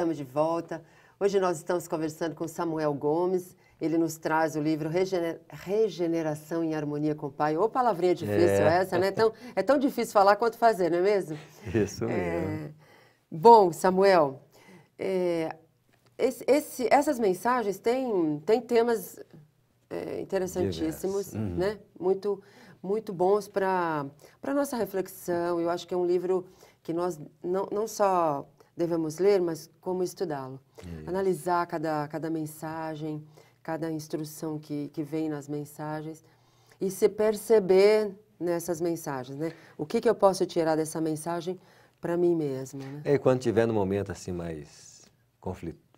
Estamos de volta. Hoje nós estamos conversando com Samuel Gomes. Ele nos traz o livro Regener... Regeneração em Harmonia com o Pai. Ô, palavrinha difícil é. essa, né? Tão, é tão difícil falar quanto fazer, não é mesmo? Isso mesmo. É... Bom, Samuel, é... esse, esse, essas mensagens têm, têm temas é, interessantíssimos, uhum. né? Muito, muito bons para a nossa reflexão. Eu acho que é um livro que nós não, não só devemos ler, mas como estudá-lo. Analisar cada, cada mensagem, cada instrução que, que vem nas mensagens e se perceber nessas mensagens, né? O que, que eu posso tirar dessa mensagem para mim mesmo, né? É, e quando tiver num momento assim mais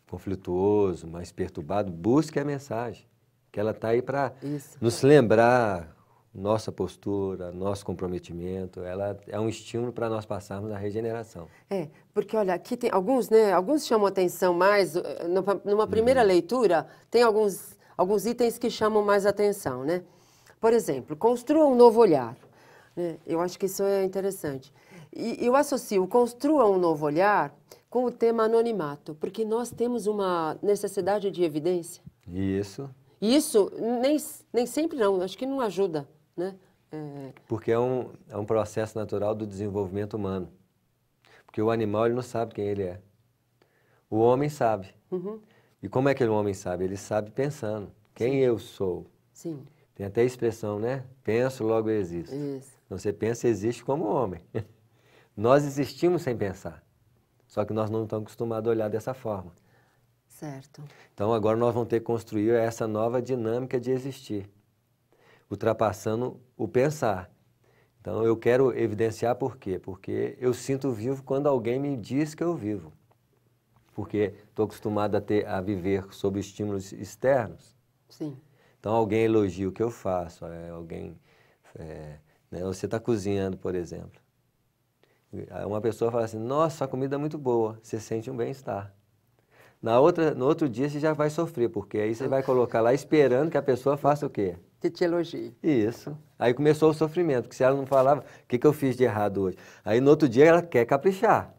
conflituoso, mais perturbado, busque a mensagem, que ela está aí para nos lembrar nossa postura, nosso comprometimento, ela é um estímulo para nós passarmos a regeneração. É, porque olha, aqui tem alguns, né? Alguns chamam atenção mais eh, numa primeira uhum. leitura, tem alguns alguns itens que chamam mais atenção, né? Por exemplo, construa um novo olhar. Né? Eu acho que isso é interessante. E eu associo construa um novo olhar com o tema anonimato, porque nós temos uma necessidade de evidência. Isso. Isso nem, nem sempre não, acho que não ajuda. Né? É... Porque é um, é um processo natural do desenvolvimento humano. Porque o animal ele não sabe quem ele é. O homem sabe. Uhum. E como é que o homem sabe? Ele sabe pensando. Quem Sim. eu sou? Sim. Tem até a expressão, né? Penso, logo existo. Isso. Então você pensa, existe como homem. nós existimos sem pensar. Só que nós não estamos acostumados a olhar dessa forma. Certo. Então agora nós vamos ter que construir essa nova dinâmica de existir ultrapassando o pensar. Então eu quero evidenciar por quê? Porque eu sinto vivo quando alguém me diz que eu vivo. Porque estou acostumado a, ter, a viver sob estímulos externos. Sim. Então alguém elogia o que eu faço, é, alguém. É, né, você está cozinhando, por exemplo. Uma pessoa fala assim: Nossa, a comida é muito boa. Você sente um bem-estar. Na outra, no outro dia você já vai sofrer, porque aí você vai colocar lá esperando que a pessoa faça o quê? que te elogie. Isso. Aí começou o sofrimento, porque se ela não falava, o que, que eu fiz de errado hoje? Aí no outro dia ela quer caprichar.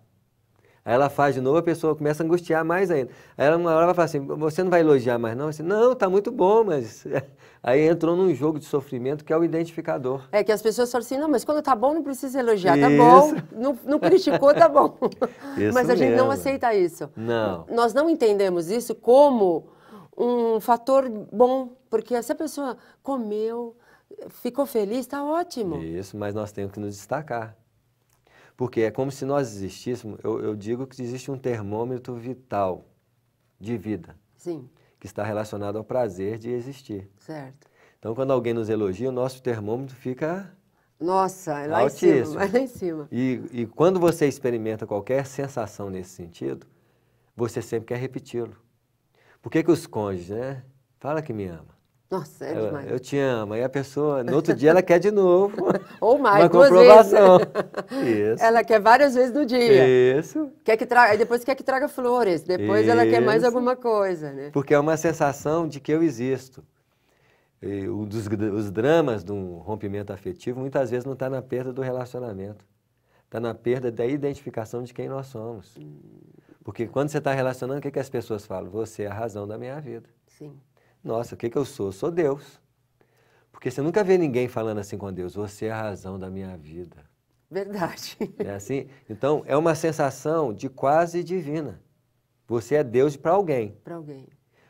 Aí ela faz de novo, a pessoa começa a angustiar mais ainda. Aí ela uma hora vai falar assim, você não vai elogiar mais não? Assim, não, tá muito bom, mas... Aí entrou num jogo de sofrimento que é o identificador. É que as pessoas falam assim, não, mas quando tá bom não precisa elogiar, isso. tá bom, não, não criticou, tá bom. mas a mesmo. gente não aceita isso. Não. Nós não entendemos isso como um fator bom, porque se a pessoa comeu, ficou feliz, está ótimo. Isso, mas nós temos que nos destacar. Porque é como se nós existíssemos, eu, eu digo que existe um termômetro vital de vida. Sim. Que está relacionado ao prazer de existir. Certo. Então, quando alguém nos elogia, o nosso termômetro fica nossa, é lá Altíssimo. em cima, é lá em cima. E, e quando você experimenta qualquer sensação nesse sentido, você sempre quer repeti-lo. Por que, que os cônjuges, né? Fala que me ama. Nossa, é demais. Eu, eu te amo. E a pessoa, no outro dia, ela quer de novo. Ou mais, uma duas comprovação. Vezes. Isso. Ela quer várias vezes no dia. Isso. Quer que traga, depois quer que traga flores. Depois Isso. ela quer mais alguma coisa, né? Porque é uma sensação de que eu existo. E um dos, os dramas de um rompimento afetivo muitas vezes não está na perda do relacionamento. Está na perda da identificação de quem nós somos. Hum. Porque quando você está relacionando, o que, que as pessoas falam? Você é a razão da minha vida. Sim. Nossa, o que, que eu sou? Eu sou Deus. Porque você nunca vê ninguém falando assim com Deus, você é a razão da minha vida. Verdade. É assim? Então, é uma sensação de quase divina. Você é Deus para alguém. Para alguém.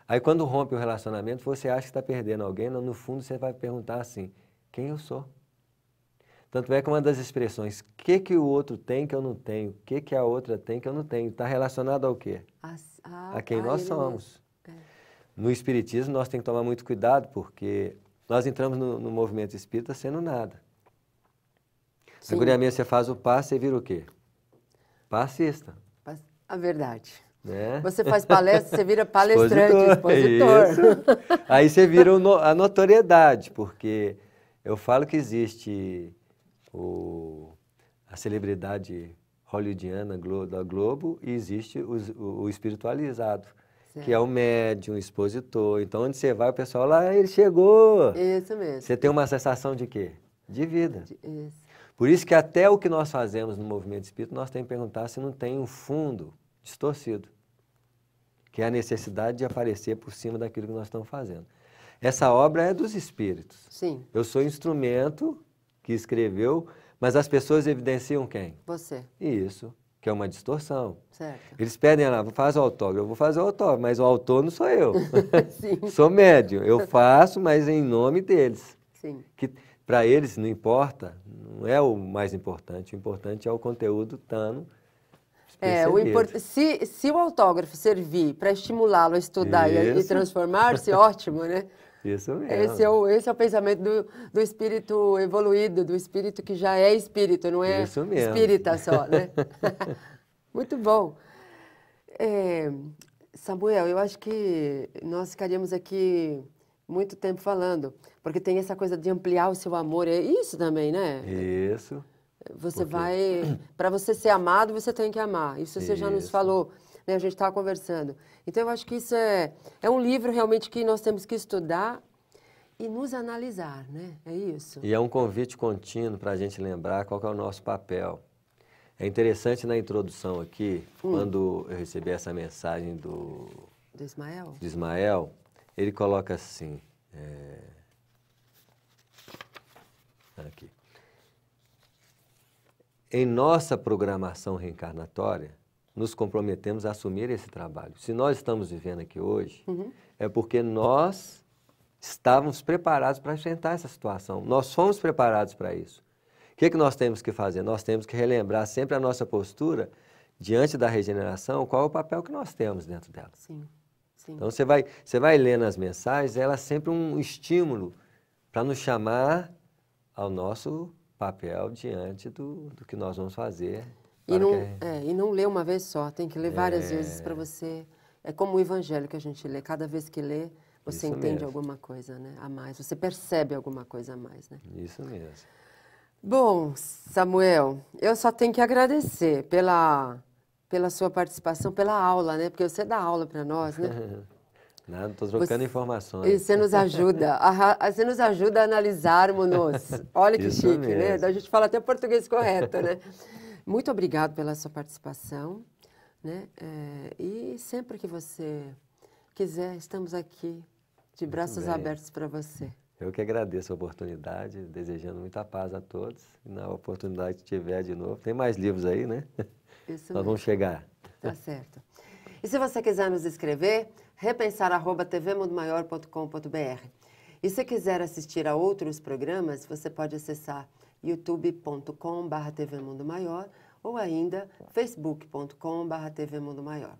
Aí, quando rompe o relacionamento, você acha que está perdendo alguém, no fundo você vai perguntar assim: quem eu sou? Tanto é que uma das expressões, o que, que o outro tem que eu não tenho, o que, que a outra tem que eu não tenho, está relacionado ao quê? As, a, a, quem a nós somos. É. No Espiritismo, nós temos que tomar muito cuidado, porque nós entramos no, no movimento espírita sendo nada. Seguramente você faz o passe, você vira o quê? Passista. A verdade. Né? Você faz palestra, você vira palestrante, expositor. expositor. Aí você vira no, a notoriedade, porque eu falo que existe o, a celebridade hollywoodiana da Globo e existe o, o, espiritualizado, certo. que é o médium, o expositor. Então, onde você vai, o pessoal lá, ele chegou. Isso mesmo. Você tem uma sensação de quê? De vida. Isso. Por isso que até o que nós fazemos no movimento espírita, nós temos que perguntar se não tem um fundo distorcido, que é a necessidade de aparecer por cima daquilo que nós estamos fazendo. Essa obra é dos espíritos. Sim. Eu sou instrumento que escreveu, mas as pessoas evidenciam quem? Você. Isso, que é uma distorção. Certo. Eles pedem lá, faz o autógrafo, eu vou fazer o autógrafo, mas o autor não sou eu. sou médio, eu faço, mas em nome deles. Sim. Que para eles não importa, não é o mais importante, o importante é o conteúdo tano é, o import... se, se o autógrafo servir para estimulá-lo a estudar e, e transformar-se, ótimo, né? Isso mesmo. Esse é o, esse é o pensamento do, do espírito evoluído, do espírito que já é espírito, não é Isso mesmo. espírita só, né? Muito bom. É, Samuel, eu acho que nós ficaríamos aqui muito tempo falando, porque tem essa coisa de ampliar o seu amor, é isso também, né? Isso. Você porque... vai, para você ser amado, você tem que amar. Isso você isso. já nos falou né, a gente estava conversando. Então, eu acho que isso é, é um livro realmente que nós temos que estudar e nos analisar, né? É isso. E é um convite contínuo para a gente lembrar qual é o nosso papel. É interessante na introdução aqui, hum. quando eu recebi essa mensagem do... Do Ismael? Do Ismael, ele coloca assim... É... Aqui. Em nossa programação reencarnatória, nos comprometemos a assumir esse trabalho. Se nós estamos vivendo aqui hoje, uhum. é porque nós estávamos preparados para enfrentar essa situação. Nós fomos preparados para isso. O que, é que nós temos que fazer? Nós temos que relembrar sempre a nossa postura diante da regeneração, qual é o papel que nós temos dentro dela. Sim. Sim. Então você vai, você vai lendo as mensagens, ela é sempre um estímulo para nos chamar ao nosso papel diante do, do que nós vamos fazer e não, é. é, e não lê uma vez só, tem que ler várias é... vezes para você. É como o evangelho que a gente lê. Cada vez que lê, você Isso entende mesmo. alguma coisa né, a mais, você percebe alguma coisa a mais. Né? Isso mesmo. Bom, Samuel, eu só tenho que agradecer pela, pela sua participação, pela aula, né? Porque você dá aula para nós, né? Nada, estou trocando você, informações. E você nos ajuda, a, você nos ajuda a analisarmos Olha que Isso chique, né, mesmo. né? A gente fala até português correto, né? Muito obrigado pela sua participação. Né? É, e sempre que você quiser, estamos aqui de braços abertos para você. Eu que agradeço a oportunidade, desejando muita paz a todos. E na oportunidade que tiver de novo, tem mais livros aí, né? Isso Nós mesmo. vamos chegar. Tá certo. E se você quiser nos escrever, repensar@tvmundomaior.com.br. E se quiser assistir a outros programas, você pode acessar youtube.com.br TV Mundo Maior ou ainda facebook.com.br TV Mundo Maior.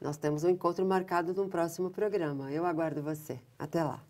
Nós temos um encontro marcado no próximo programa. Eu aguardo você. Até lá!